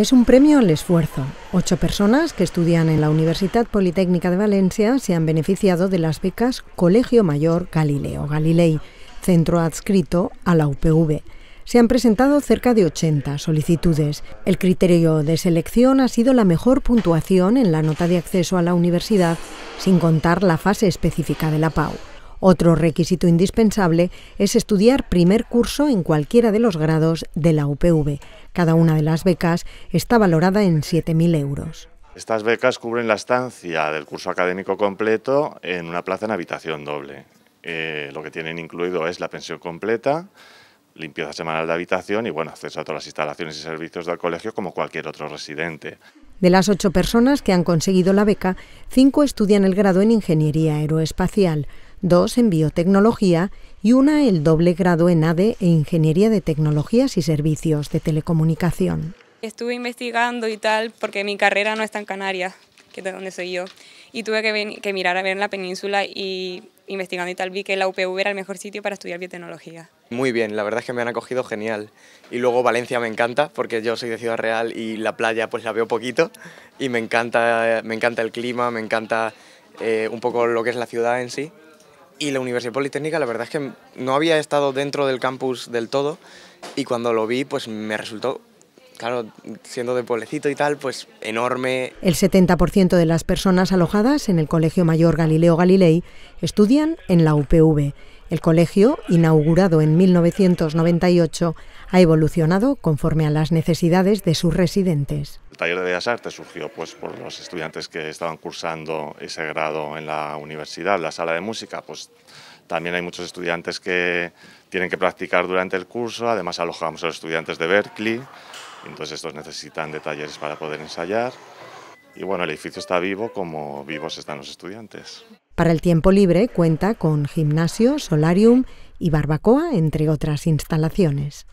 Es un premio al esfuerzo. Ocho personas que estudian en la Universidad Politécnica de Valencia se han beneficiado de las becas Colegio Mayor Galileo Galilei, centro adscrito a la UPV. Se han presentado cerca de 80 solicitudes. El criterio de selección ha sido la mejor puntuación en la nota de acceso a la universidad, sin contar la fase específica de la PAU. Otro requisito indispensable es estudiar primer curso en cualquiera de los grados de la UPV. Cada una de las becas está valorada en 7.000 euros. Estas becas cubren la estancia del curso académico completo en una plaza en habitación doble. Eh, lo que tienen incluido es la pensión completa, limpieza semanal de habitación y bueno, acceso a todas las instalaciones y servicios del colegio como cualquier otro residente. De las ocho personas que han conseguido la beca, cinco estudian el grado en Ingeniería Aeroespacial dos en biotecnología y una el doble grado en ADE e Ingeniería de Tecnologías y Servicios de Telecomunicación. Estuve investigando y tal porque mi carrera no está en Canarias, que es donde soy yo, y tuve que, mirar a ver en la península y investigando y tal vi que la UPV era el mejor sitio para estudiar biotecnología. Muy bien, la verdad es que me han acogido genial. Y luego Valencia me encanta porque yo soy de Ciudad Real y la playa pues la veo poquito y me encanta, me encanta el clima, me encanta eh, un poco lo que es la ciudad en sí y la Universidad Politécnica, la verdad es que no había estado dentro del campus del todo y cuando lo vi, pues me resultó claro, siendo de pueblecito y tal, pues enorme. El 70% de las personas alojadas en el Colegio Mayor Galileo Galilei estudian en la UPV el colegio, inaugurado en 1998, ha evolucionado conforme a las necesidades de sus residentes. El taller de Bellas Artes surgió pues, por los estudiantes que estaban cursando ese grado en la universidad, la sala de música, pues también hay muchos estudiantes que tienen que practicar durante el curso, además alojamos a los estudiantes de Berkeley, entonces estos necesitan de talleres para poder ensayar. Y bueno, el edificio está vivo como vivos están los estudiantes. Para el tiempo libre cuenta con gimnasio, solarium y barbacoa, entre otras instalaciones.